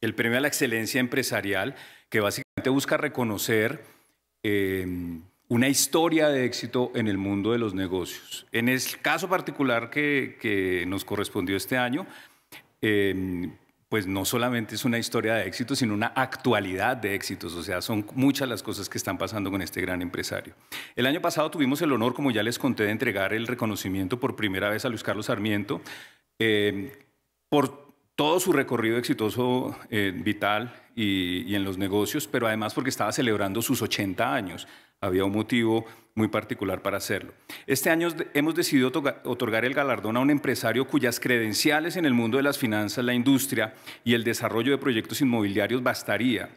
el premio a la excelencia empresarial, que básicamente busca reconocer em, una historia de éxito en el mundo de los negocios. En el caso particular que, nos correspondió este año, em, pues no solamente es una historia de éxito, sino una actualidad de éxitos. O sea, son muchas las cosas que están pasando con este gran empresario. El año pasado tuvimos el honor, como ya les conté, de entregar el reconocimiento por primera vez a Luis Carlos Sarmiento em, por todo su recorrido exitoso eh, vital y, en los negocios, pero además porque estaba celebrando sus 80 años. Había un motivo muy particular para hacerlo. Este año hemos decidido otorgar el galardón a un empresario cuyas credenciales en el mundo de las finanzas, la industria y el desarrollo de proyectos inmobiliarios bastaría.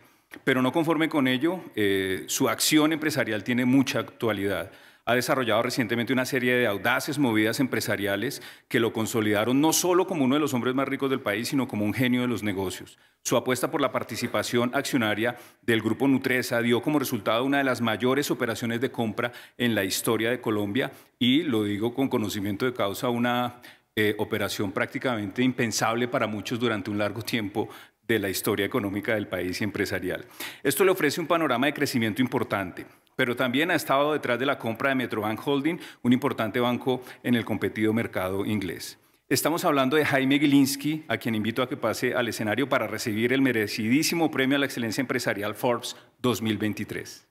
Pero no conforme con ello, eh, su acción empresarial tiene mucha actualidad ha desarrollado recientemente una serie de audaces movidas empresariales que lo consolidaron no solo como uno de los hombres más ricos del país, sino como un genio de los negocios. Su apuesta por la participación accionaria del grupo Nutresa dio como resultado una de las mayores operaciones de compra en la historia de Colombia y, lo digo con conocimiento de causa, una eh, operación prácticamente impensable para muchos durante un largo tiempo de la historia económica del país y empresarial. Esto le ofrece un panorama de crecimiento importante pero también ha estado detrás de la compra de Metrobank Holding, un importante banco en el competido mercado inglés. Estamos hablando de Jaime Gilinski, a quien invito a que pase al escenario para recibir el merecidísimo premio a la excelencia empresarial Forbes 2023.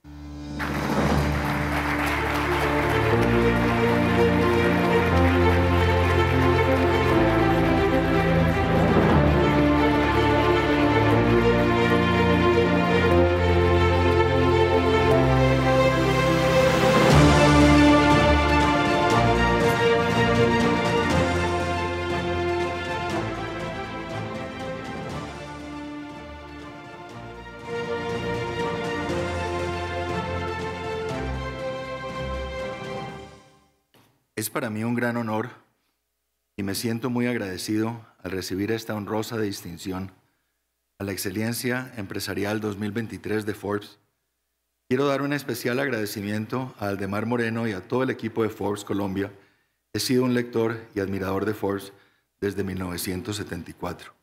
Es para mí un gran honor y me siento muy agradecido al recibir esta honrosa distinción a la Excelencia Empresarial 2023 de Forbes. Quiero dar un especial agradecimiento a Aldemar Moreno y a todo el equipo de Forbes Colombia. He sido un lector y admirador de Forbes desde 1974.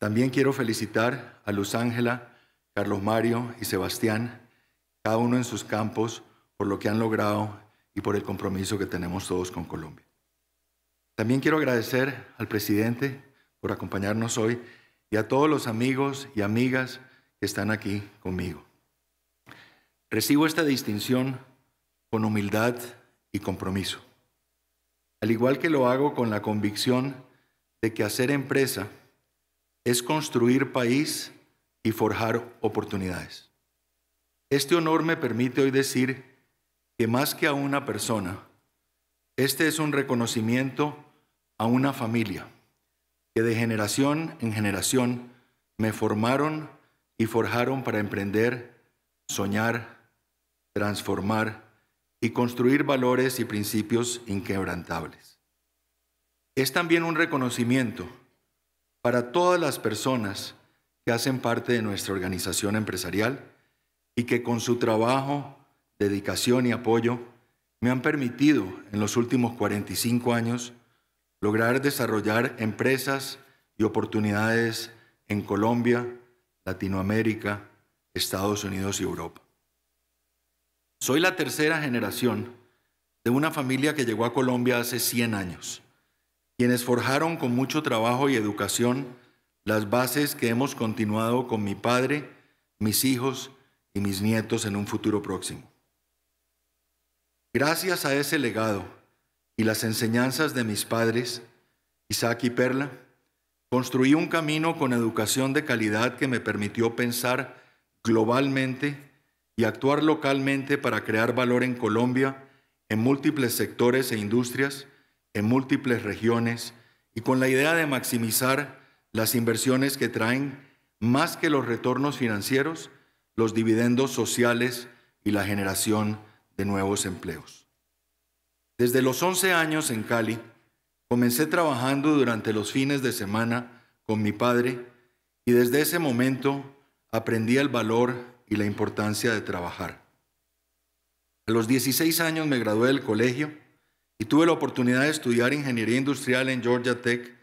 También quiero felicitar a Luz Ángela, Carlos Mario y Sebastián, cada uno en sus campos, por lo que han logrado y por el compromiso que tenemos todos con Colombia. También quiero agradecer al presidente por acompañarnos hoy y a todos los amigos y amigas que están aquí conmigo. Recibo esta distinción con humildad y compromiso, al igual que lo hago con la convicción de que hacer empresa es construir país y forjar oportunidades. Este honor me permite hoy decir que más que a una persona, este es un reconocimiento a una familia que de generación en generación me formaron y forjaron para emprender, soñar, transformar y construir valores y principios inquebrantables. Es también un reconocimiento para todas las personas que hacen parte de nuestra organización empresarial y que con su trabajo, dedicación y apoyo me han permitido en los últimos 45 años lograr desarrollar empresas y oportunidades en Colombia, Latinoamérica, Estados Unidos y Europa. Soy la tercera generación de una familia que llegó a Colombia hace 100 años, quienes forjaron con mucho trabajo y educación las bases que hemos continuado con mi padre, mis hijos y mis nietos en un futuro próximo. Gracias a ese legado y las enseñanzas de mis padres, Isaac y Perla, construí un camino con educación de calidad que me permitió pensar globalmente y actuar localmente para crear valor en Colombia, en múltiples sectores e industrias, en múltiples regiones, y con la idea de maximizar las inversiones que traen más que los retornos financieros, los dividendos sociales y la generación de nuevos empleos. Desde los 11 años en Cali, comencé trabajando durante los fines de semana con mi padre y desde ese momento aprendí el valor y la importancia de trabajar. A los 16 años me gradué del colegio y tuve la oportunidad de estudiar ingeniería industrial en Georgia Tech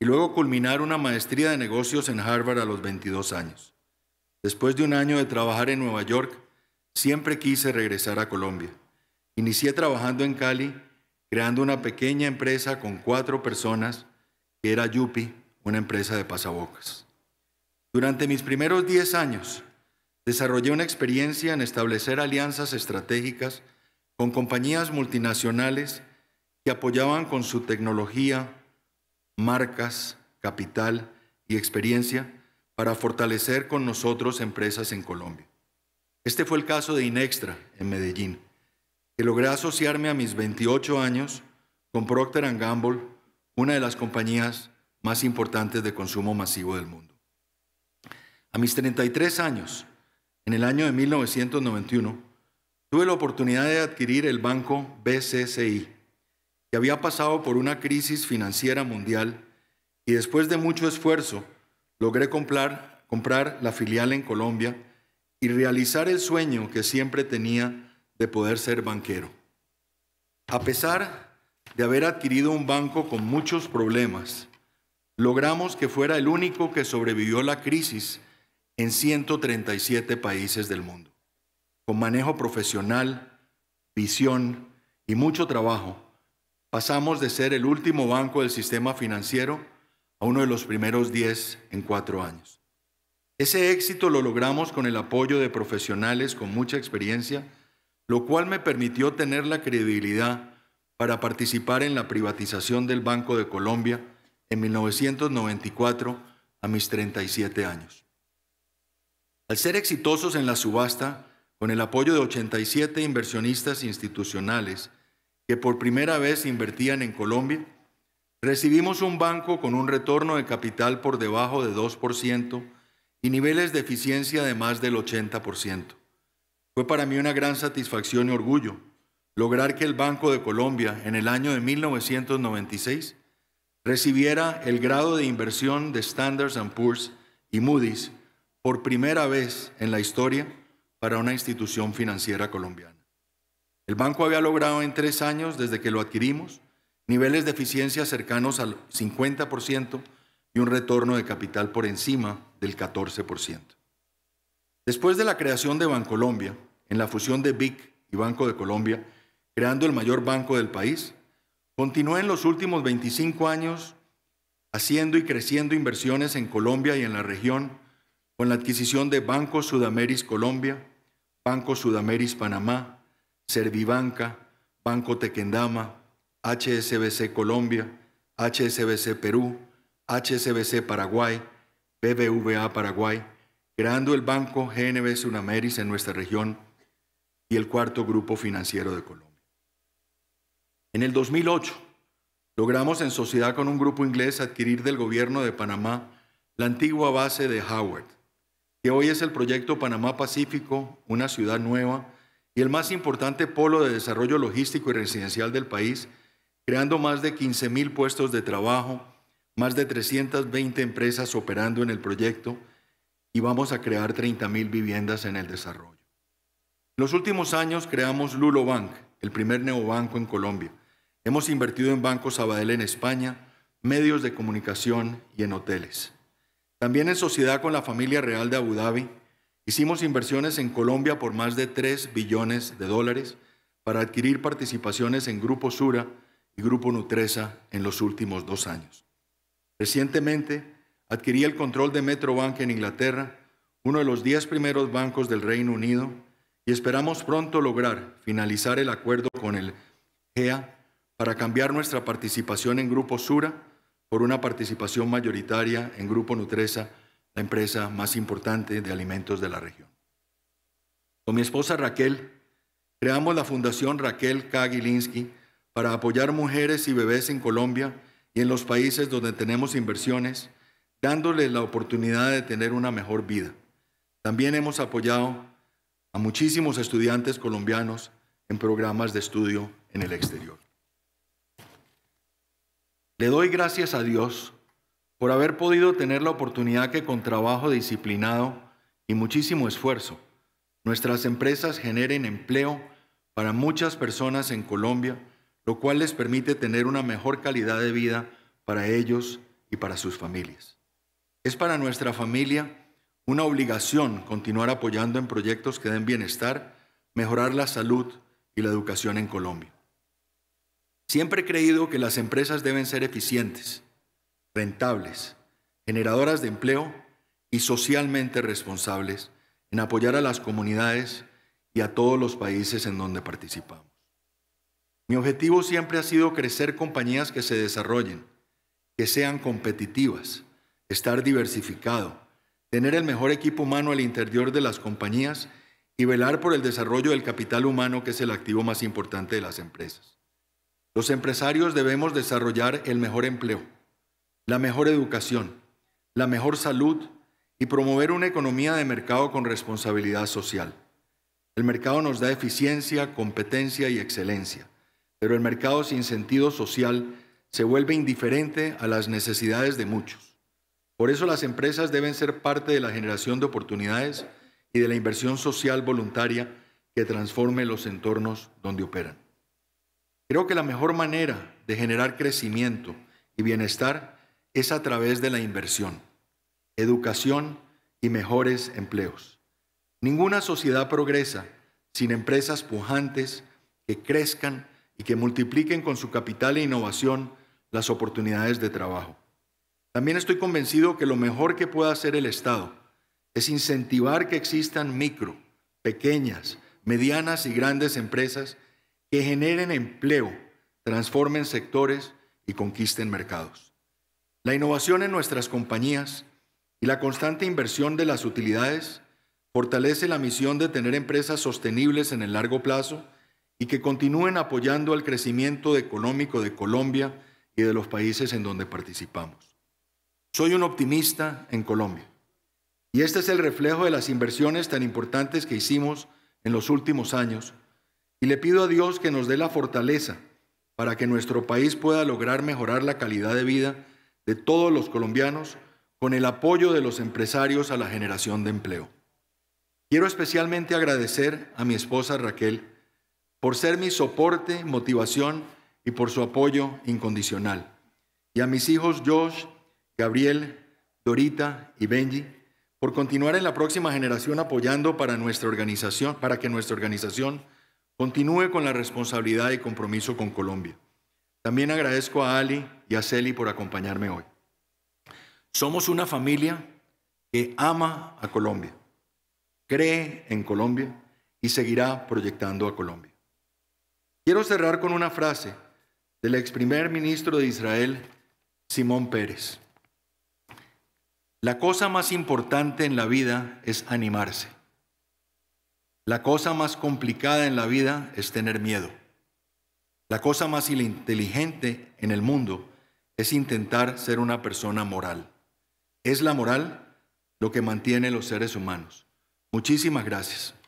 y luego culminar una maestría de negocios en Harvard a los 22 años. Después de un año de trabajar en Nueva York, Siempre quise regresar a Colombia. Inicié trabajando en Cali, creando una pequeña empresa con cuatro personas, que era Yupi, una empresa de pasabocas. Durante mis primeros 10 años, desarrollé una experiencia en establecer alianzas estratégicas con compañías multinacionales que apoyaban con su tecnología, marcas, capital y experiencia para fortalecer con nosotros empresas en Colombia. Este fue el caso de Inextra en Medellín, que logré asociarme a mis 28 años con Procter Gamble, una de las compañías más importantes de consumo masivo del mundo. A mis 33 años, en el año de 1991, tuve la oportunidad de adquirir el banco BCCI, que había pasado por una crisis financiera mundial y después de mucho esfuerzo logré comprar, comprar la filial en Colombia, y realizar el sueño que siempre tenía de poder ser banquero. A pesar de haber adquirido un banco con muchos problemas, logramos que fuera el único que sobrevivió la crisis en 137 países del mundo. Con manejo profesional, visión y mucho trabajo, pasamos de ser el último banco del sistema financiero a uno de los primeros 10 en cuatro años. Ese éxito lo logramos con el apoyo de profesionales con mucha experiencia, lo cual me permitió tener la credibilidad para participar en la privatización del Banco de Colombia en 1994 a mis 37 años. Al ser exitosos en la subasta, con el apoyo de 87 inversionistas institucionales que por primera vez invertían en Colombia, recibimos un banco con un retorno de capital por debajo de 2% y niveles de eficiencia de más del 80%. Fue para mí una gran satisfacción y orgullo lograr que el Banco de Colombia en el año de 1996 recibiera el grado de inversión de Standards Poor's y Moody's por primera vez en la historia para una institución financiera colombiana. El banco había logrado en tres años, desde que lo adquirimos, niveles de eficiencia cercanos al 50%, y un retorno de capital por encima del 14%. Después de la creación de Bancolombia, en la fusión de BIC y Banco de Colombia, creando el mayor banco del país, continuó en los últimos 25 años haciendo y creciendo inversiones en Colombia y en la región con la adquisición de Banco Sudameris Colombia, Banco Sudameris Panamá, Servibanca, Banco Tequendama, HSBC Colombia, HSBC Perú, HSBC Paraguay, BBVA Paraguay, creando el Banco GNB Sunameris en nuestra región y el cuarto grupo financiero de Colombia. En el 2008, logramos en sociedad con un grupo inglés adquirir del gobierno de Panamá la antigua base de Howard, que hoy es el proyecto Panamá Pacífico, una ciudad nueva y el más importante polo de desarrollo logístico y residencial del país, creando más de 15.000 puestos de trabajo, más de 320 empresas operando en el proyecto y vamos a crear 30.000 viviendas en el desarrollo. En los últimos años creamos Lulo el primer neobanco en Colombia. Hemos invertido en Banco Sabadell en España, medios de comunicación y en hoteles. También en sociedad con la familia real de Abu Dhabi, hicimos inversiones en Colombia por más de 3 billones de dólares para adquirir participaciones en Grupo Sura y Grupo Nutresa en los últimos dos años. Recientemente adquirí el control de Metrobank en Inglaterra, uno de los diez primeros bancos del Reino Unido, y esperamos pronto lograr finalizar el acuerdo con el GEA para cambiar nuestra participación en Grupo Sura por una participación mayoritaria en Grupo Nutresa, la empresa más importante de alimentos de la región. Con mi esposa Raquel, creamos la Fundación Raquel K. Gilinski para apoyar mujeres y bebés en Colombia y en los países donde tenemos inversiones, dándoles la oportunidad de tener una mejor vida. También hemos apoyado a muchísimos estudiantes colombianos en programas de estudio en el exterior. Le doy gracias a Dios por haber podido tener la oportunidad que con trabajo disciplinado y muchísimo esfuerzo, nuestras empresas generen empleo para muchas personas en Colombia, lo cual les permite tener una mejor calidad de vida para ellos y para sus familias. Es para nuestra familia una obligación continuar apoyando en proyectos que den bienestar, mejorar la salud y la educación en Colombia. Siempre he creído que las empresas deben ser eficientes, rentables, generadoras de empleo y socialmente responsables en apoyar a las comunidades y a todos los países en donde participamos. Mi objetivo siempre ha sido crecer compañías que se desarrollen, que sean competitivas, estar diversificado, tener el mejor equipo humano al interior de las compañías y velar por el desarrollo del capital humano, que es el activo más importante de las empresas. Los empresarios debemos desarrollar el mejor empleo, la mejor educación, la mejor salud y promover una economía de mercado con responsabilidad social. El mercado nos da eficiencia, competencia y excelencia pero el mercado sin sentido social se vuelve indiferente a las necesidades de muchos. Por eso las empresas deben ser parte de la generación de oportunidades y de la inversión social voluntaria que transforme los entornos donde operan. Creo que la mejor manera de generar crecimiento y bienestar es a través de la inversión, educación y mejores empleos. Ninguna sociedad progresa sin empresas pujantes que crezcan y que multipliquen con su capital e innovación las oportunidades de trabajo. También estoy convencido que lo mejor que pueda hacer el Estado es incentivar que existan micro, pequeñas, medianas y grandes empresas que generen empleo, transformen sectores y conquisten mercados. La innovación en nuestras compañías y la constante inversión de las utilidades fortalece la misión de tener empresas sostenibles en el largo plazo y que continúen apoyando al crecimiento económico de Colombia y de los países en donde participamos. Soy un optimista en Colombia y este es el reflejo de las inversiones tan importantes que hicimos en los últimos años y le pido a Dios que nos dé la fortaleza para que nuestro país pueda lograr mejorar la calidad de vida de todos los colombianos con el apoyo de los empresarios a la generación de empleo. Quiero especialmente agradecer a mi esposa Raquel por ser mi soporte, motivación y por su apoyo incondicional. Y a mis hijos Josh, Gabriel, Dorita y Benji, por continuar en la próxima generación apoyando para nuestra organización, para que nuestra organización continúe con la responsabilidad y compromiso con Colombia. También agradezco a Ali y a Celi por acompañarme hoy. Somos una familia que ama a Colombia, cree en Colombia y seguirá proyectando a Colombia. Quiero cerrar con una frase del ex primer ministro de Israel, Simón Pérez. La cosa más importante en la vida es animarse. La cosa más complicada en la vida es tener miedo. La cosa más inteligente en el mundo es intentar ser una persona moral. Es la moral lo que mantiene los seres humanos. Muchísimas gracias.